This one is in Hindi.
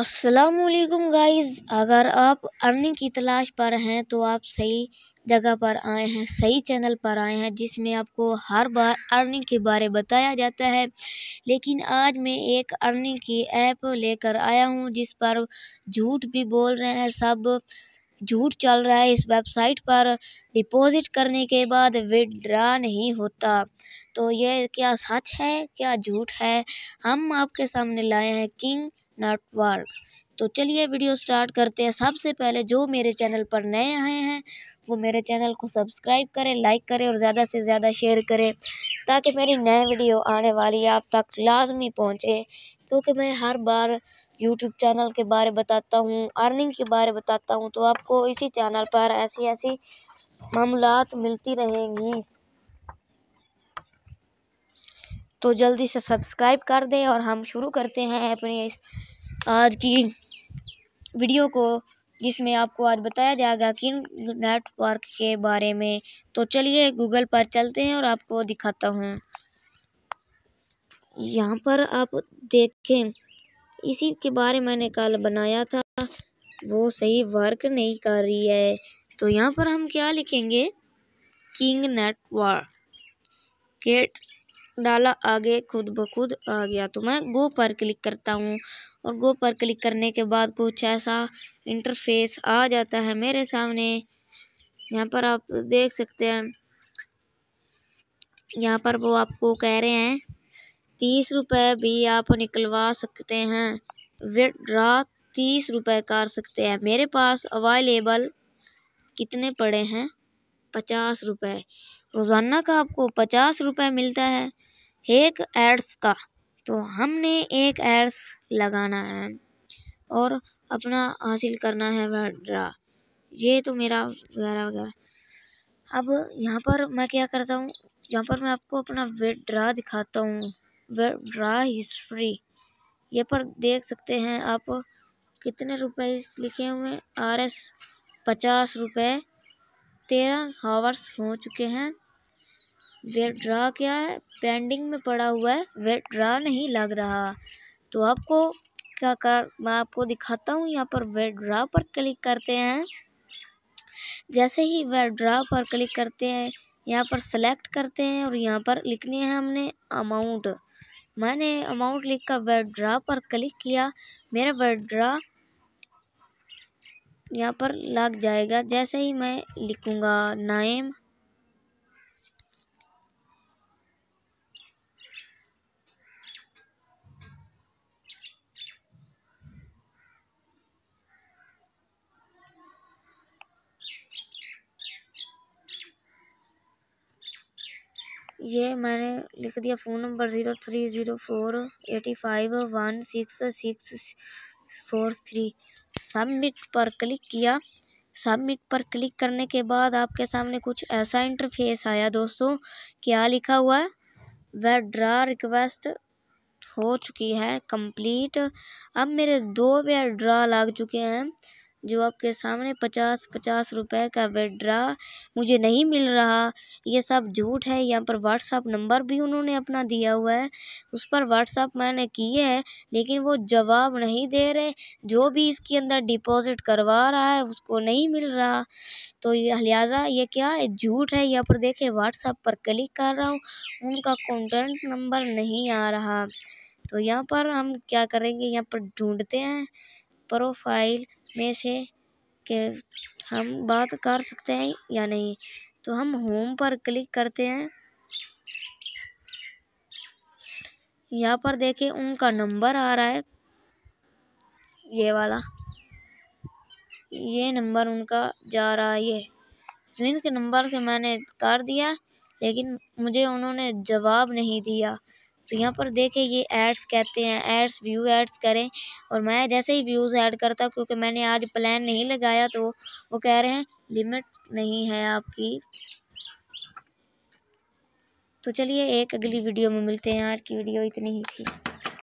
असलकुम गाइस अगर आप अर्निंग की तलाश पर हैं तो आप सही जगह पर आए हैं सही चैनल पर आए हैं जिसमें आपको हर बार अर्निंग के बारे बताया जाता है लेकिन आज मैं एक अर्निंग की ऐप लेकर आया हूं जिस पर झूठ भी बोल रहे हैं सब झूठ चल रहा है इस वेबसाइट पर डिपॉजिट करने के बाद विड्रा नहीं होता तो ये क्या सच है क्या झूठ है हम आपके सामने लाए हैं किंग नेटवर्क तो चलिए वीडियो स्टार्ट करते हैं सबसे पहले जो मेरे चैनल पर नए आए हैं वो मेरे चैनल को सब्सक्राइब करें लाइक करें और ज़्यादा से ज़्यादा शेयर करें ताकि मेरी नए वीडियो आने वाली आप तक लाजमी पहुँचे क्योंकि मैं हर बार यूट्यूब चैनल के बारे बताता हूँ अर्निंग के बारे बताता हूँ तो आपको इसी चैनल पर ऐसी ऐसी मामूलत मिलती रहेंगी तो जल्दी से सब्सक्राइब कर दें और हम शुरू करते हैं अपने इस आज की वीडियो को जिसमें आपको आज बताया जाएगा किन नेटवर्क के बारे में तो चलिए गूगल पर चलते हैं और आपको दिखाता हूँ यहाँ पर आप देखें इसी के बारे में मैंने कल बनाया था वो सही वर्क नहीं कर रही है तो यहाँ पर हम क्या लिखेंगे किंग नेटवर्क गेट डाला आगे खुद ब खुद आ गया तो मैं गो पर क्लिक करता हूँ और गो पर क्लिक करने के बाद कुछ ऐसा इंटरफेस आ जाता है मेरे सामने यहाँ पर आप देख सकते हैं यहाँ पर वो आपको कह रहे हैं तीस रुपए भी आप निकलवा सकते हैं विड्रा तीस रुपए कर सकते हैं मेरे पास अवेलेबल कितने पड़े हैं पचास रुपए रोज़ाना का आपको पचास रुपये मिलता है एक एड्स का तो हमने एक एड्स लगाना है और अपना हासिल करना है वह ड्रा ये तो मेरा वगैरह वगैरह अब यहाँ पर मैं क्या करता हूँ यहाँ पर मैं आपको अपना वेट ड्रा दिखाता हूँ वेट ड्रा हिस्ट्री ये पर देख सकते हैं आप कितने रुपए लिखे हुए आर एस पचास रुपये तेरह हावर्स हो चुके हैं विड्रा क्या है पेंडिंग में पड़ा हुआ है विथड्रॉ नहीं लग रहा तो आपको क्या कर मैं आपको दिखाता हूँ यहाँ पर विड्रा पर क्लिक करते हैं जैसे ही विथड्रॉ पर क्लिक करते हैं यहाँ पर सेलेक्ट करते हैं और यहाँ पर लिखने हैं हमने अमाउंट मैंने अमाउंट लिखकर विड्रा पर क्लिक किया मेरा विड्रा यहाँ पर लग जाएगा जैसे ही मैं लिखूँगा नाइम ये मैंने लिख दिया phone number zero three zero four eighty five one six six four three submit पर क्लिक किया सबमिट पर क्लिक करने के बाद आपके सामने कुछ ऐसा इंटरफेस आया दोस्तों क्या लिखा हुआ है वह ड्रा रिक्वेस्ट हो चुकी है कंप्लीट अब मेरे दो ड्रा लग चुके हैं जो आपके सामने पचास पचास रुपए का विड्रा मुझे नहीं मिल रहा ये सब झूठ है यहाँ पर व्हाट्सअप नंबर भी उन्होंने अपना दिया हुआ है उस पर व्हाट्सअप मैंने किए है लेकिन वो जवाब नहीं दे रहे जो भी इसके अंदर डिपॉजिट करवा रहा है उसको नहीं मिल रहा तो ये लिहाजा ये क्या है झूठ है यहाँ पर देखें व्हाट्सअप पर क्लिक कर रहा हूँ उनका कॉन्टेंट नंबर नहीं आ रहा तो यहाँ पर हम क्या करेंगे यहाँ पर ढूंढते हैं प्रोफाइल में से के हम बात कर सकते हैं या नहीं तो हम होम पर क्लिक करते हैं यहाँ पर देखें उनका नंबर आ रहा है ये वाला ये नंबर उनका जा रहा है ये जिन के नंबर के मैंने कर दिया लेकिन मुझे उन्होंने जवाब नहीं दिया तो यहाँ पर देखें ये एड्स कहते हैं एड्स व्यू एड्स करें और मैं जैसे ही व्यूज़ ऐड करता हूँ क्योंकि मैंने आज प्लान नहीं लगाया तो वो कह रहे हैं लिमिट नहीं है आपकी तो चलिए एक अगली वीडियो में मिलते हैं आज की वीडियो इतनी ही थी